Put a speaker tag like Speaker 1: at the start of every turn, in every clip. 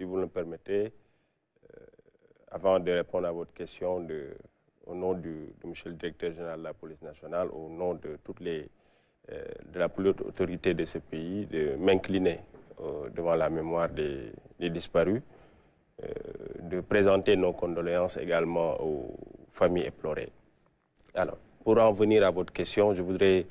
Speaker 1: si vous le permettez, euh, avant de répondre à votre question, au nom du, de M. le directeur général de la police nationale, au nom de toutes les, euh, de la plus haute autorité de ce pays, de m'incliner euh, devant la mémoire des, des disparus, de présenter nos condoléances également aux familles éplorées. Alors, pour en venir à votre question, je voudrais,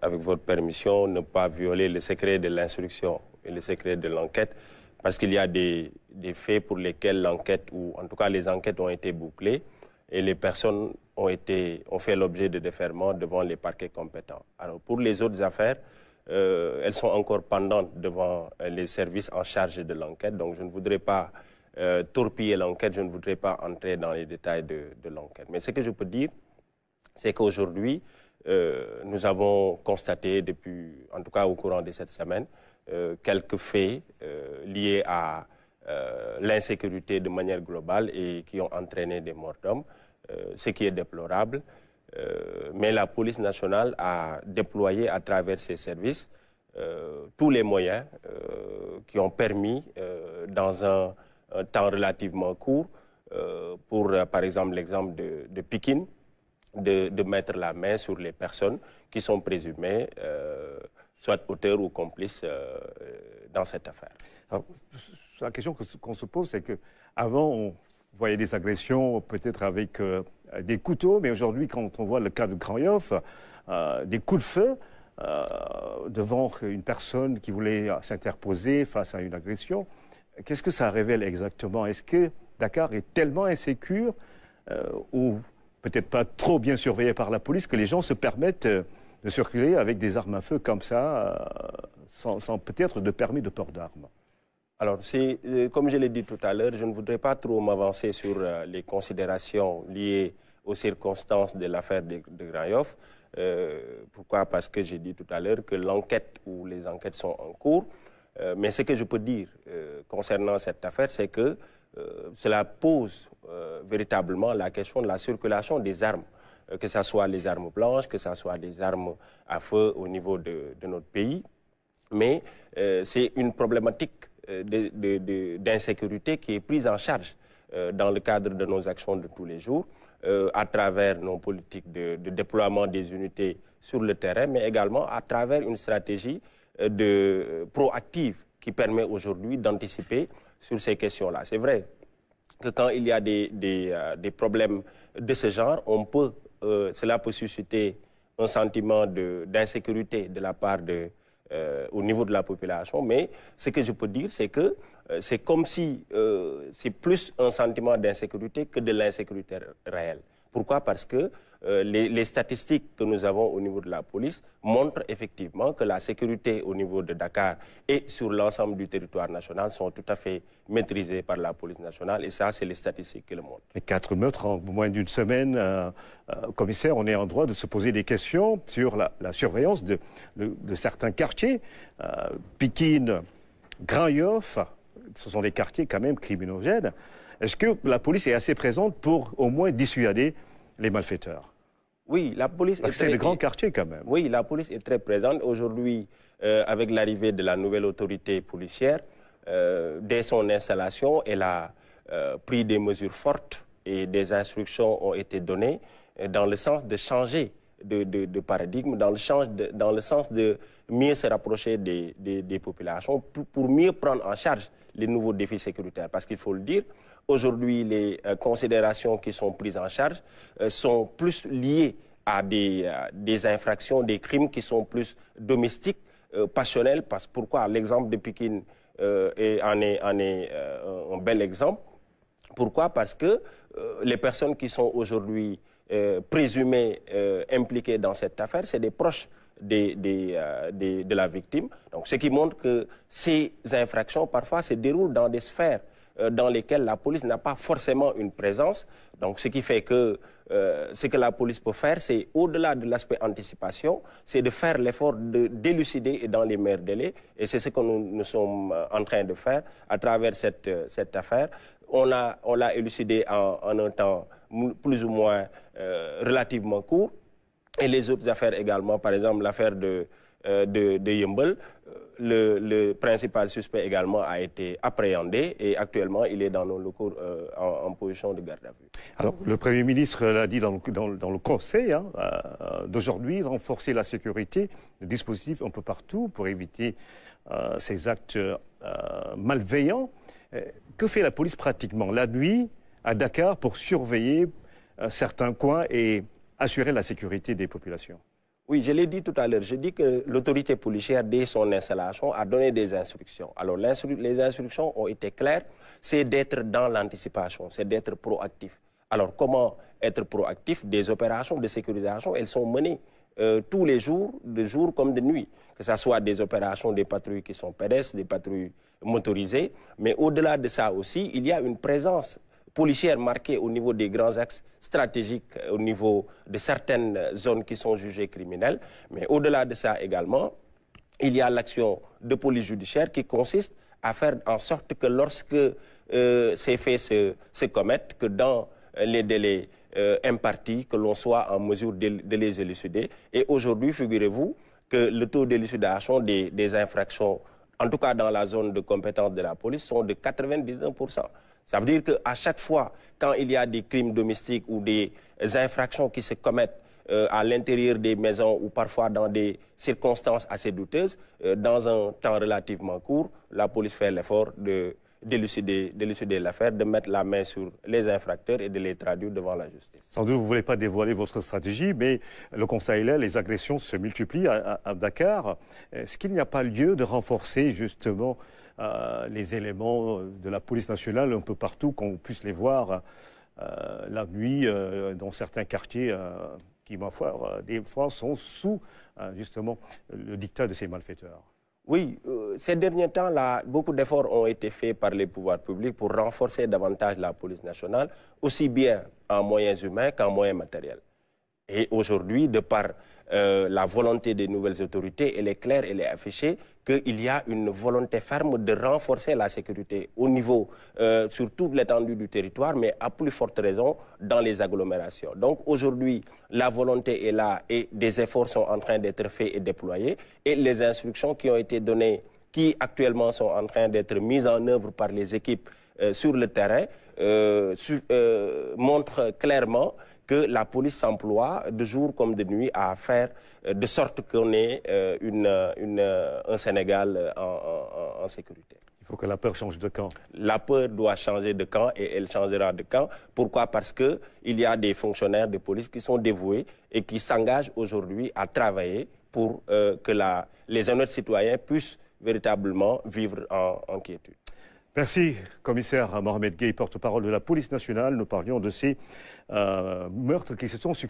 Speaker 1: avec votre permission, ne pas violer le secret de l'instruction et le secret de l'enquête parce qu'il y a des, faits pour lesquels l'enquête, ou en tout cas les enquêtes ont été bouclées et les personnes ont, été, ont fait l'objet de déferments devant les parquets compétents. Alors pour les autres affaires, euh, elles sont encore pendantes devant euh, les services en charge de l'enquête, donc je ne voudrais pas euh, torpiller l'enquête, je ne voudrais pas entrer dans les détails de, l'enquête. Mais ce que je peux dire, c'est qu'aujourd'hui, nous avons constaté depuis, en tout cas au courant de cette semaine, euh, quelques faits euh, liés à euh, l'insécurité de manière globale et qui ont entraîné des morts d'hommes, ce qui est déplorable. mais la police nationale a déployé à travers ses services tous les moyens qui ont permis, dans un, temps relativement court, pour par exemple l'exemple de, de Pékin, de, mettre la main sur les personnes qui sont présumées soit auteur ou complice euh, euh, dans cette affaire.
Speaker 2: la question qu'on se pose, c'est que avant on voyait des agressions peut-être avec euh, des couteaux, mais aujourd'hui, quand on voit le cas de Krayov, des coups de feu devant une personne qui voulait s'interposer face à une agression, qu'est-ce que ça révèle exactement Est-ce que Dakar est tellement insécure ou peut-être pas trop bien surveillé par la police que les gens se permettent de circuler avec des armes à feu comme ça, euh, sans, peut-être de permis de port d'armes
Speaker 1: alors, euh, comme je l'ai dit tout à l'heure, je ne voudrais pas trop m'avancer sur euh, les considérations liées aux circonstances de l'affaire de, de pourquoi Parce que j'ai dit tout à l'heure que l'enquête ou les enquêtes sont en cours. mais ce que je peux dire concernant cette affaire, c'est que cela pose véritablement la question de la circulation des armes. Euh, que ce soit les armes blanches, que ce soit les armes à feu au niveau de, notre pays. Mais euh, c'est une problématique euh, d'insécurité qui est prise en charge dans le cadre de nos actions de tous les jours, à travers nos politiques de, déploiement des unités sur le terrain, mais également à travers une stratégie de, proactive qui permet aujourd'hui d'anticiper sur ces questions-là. C'est vrai que quand il y a des, des, problèmes de ce genre, on peut euh, cela peut susciter un sentiment d'insécurité de, la part de, euh, au niveau de la population. Mais ce que je peux dire, c'est que euh, c'est comme si c'est plus un sentiment d'insécurité que de l'insécurité réelle. Pourquoi Parce que euh, les, statistiques que nous avons au niveau de la police montrent effectivement que la sécurité au niveau de Dakar et sur l'ensemble du territoire national sont tout à fait maîtrisées par la police nationale. Et ça, c'est les statistiques qui le montrent.
Speaker 2: Les quatre meurtres en moins d'une semaine, euh, euh, commissaire, on est en droit de se poser des questions sur la, surveillance de, certains quartiers. Pikine, Grand ce sont des quartiers quand même criminogènes. Est-ce que la police est assez présente pour au moins dissuader les malfaiteurs Oui, la police est c'est le grand quartier quand même. Oui, la
Speaker 1: police est très présente. Aujourd'hui, euh, avec l'arrivée de la nouvelle autorité policière, euh, dès son installation, elle a euh, pris des mesures fortes et des instructions ont été données dans le sens de changer de, paradigme, dans le, sens de mieux se rapprocher des, populations pour, pour, mieux prendre en charge les nouveaux défis sécuritaires. Parce qu'il faut le dire, Aujourd'hui, les euh, considérations qui sont prises en charge euh, sont plus liées à des, euh, des infractions, des crimes qui sont plus domestiques, passionnels. Parce, pourquoi l'exemple de Pékin est, en est, un bel exemple Pourquoi Parce que les personnes qui sont aujourd'hui présumées impliquées dans cette affaire, c'est des proches des, de la victime. Donc, ce qui montre que ces infractions, parfois, se déroulent dans des sphères euh, dans lesquelles la police n'a pas forcément une présence. Donc, ce qui fait que euh, ce que la police peut faire, c'est au-delà de l'aspect anticipation, c'est de faire l'effort délucider dans les meilleurs délais. Et c'est ce que nous, nous, sommes euh, en train de faire à travers cette, cette affaire. On l'a on l'a élucidé en, un temps plus ou moins relativement court. Et les autres affaires également, par exemple l'affaire de euh, de, de euh, Le, principal suspect également a été appréhendé et actuellement il est dans nos locaux euh, en, position de garde à vue.
Speaker 2: Alors le Premier ministre l'a dit dans le, conseil hein, d'aujourd'hui, renforcer la sécurité, le dispositif un peu partout pour éviter ces actes malveillants. que fait la police pratiquement la nuit à Dakar pour surveiller certains coins et assurer la sécurité des populations oui, je l'ai dit tout
Speaker 1: à l'heure. Je dis que l'autorité policière, dès son installation, a donné des instructions. Alors, les instructions ont été claires. C'est d'être dans l'anticipation, c'est d'être proactif. Alors, comment être proactif Des opérations de sécurisation, elles sont menées euh, tous les jours, de jour comme de nuit. Que ce soit des opérations des patrouilles qui sont pédestres, des patrouilles motorisées. Mais au-delà de ça aussi, il y a une présence policière marquée au niveau des grands axes stratégiques, euh, au niveau de certaines euh, zones qui sont jugées criminelles. Mais au-delà de ça également, il y a l'action de police judiciaire qui consiste à faire en sorte que lorsque euh, ces faits se, commettent, que dans les délais impartis, que l'on soit en mesure de, les élucider. Et aujourd'hui, figurez-vous que le taux d'élucidation des, des infractions, en tout cas dans la zone de compétence de la police, sont de 91%. Ça veut dire qu'à chaque fois, quand il y a des crimes domestiques ou des infractions qui se commettent euh, à l'intérieur des maisons ou parfois dans des circonstances assez douteuses, euh, dans un temps relativement court, la police fait l'effort de d'élucider l'affaire, de mettre la main sur les infracteurs et de les traduire
Speaker 2: devant la justice. Sans doute, vous ne voulez pas dévoiler votre stratégie, mais le Conseil là, les agressions se multiplient à Dakar. Est-ce qu'il n'y a pas lieu de renforcer justement euh, les éléments euh, de la police nationale un peu partout, qu'on puisse les voir euh, la nuit dans certains quartiers qui, ma foi, des fois sont sous justement le dictat de ces malfaiteurs. Oui, ces
Speaker 1: derniers temps-là, beaucoup d'efforts ont été faits par les pouvoirs publics pour renforcer davantage la police nationale, aussi bien en moyens humains qu'en moyens matériels. Et aujourd'hui, de par euh, la volonté des nouvelles autorités, elle est claire, elle est affichée, qu'il y a une volonté ferme de renforcer la sécurité au niveau, euh, sur toute l'étendue du territoire, mais à plus forte raison dans les agglomérations. Donc aujourd'hui, la volonté est là et des efforts sont en train d'être faits et déployés. Et les instructions qui ont été données, qui actuellement sont en train d'être mises en œuvre par les équipes euh, sur le terrain, montrent clairement que la police s'emploie de jour comme de nuit à faire euh, de sorte qu'on ait euh, euh, un Sénégal en, sécurité. Il faut que la
Speaker 2: peur change de camp.
Speaker 1: La peur doit changer de camp et elle changera de camp. Pourquoi Parce qu'il y a des fonctionnaires de police qui sont dévoués et qui s'engagent aujourd'hui à travailler
Speaker 2: pour que la, les honnêtes citoyens puissent véritablement vivre en quiétude. Merci, commissaire Mohamed Gay, porte-parole de la police nationale. Nous parlions de ces euh, meurtres qui se sont succédés.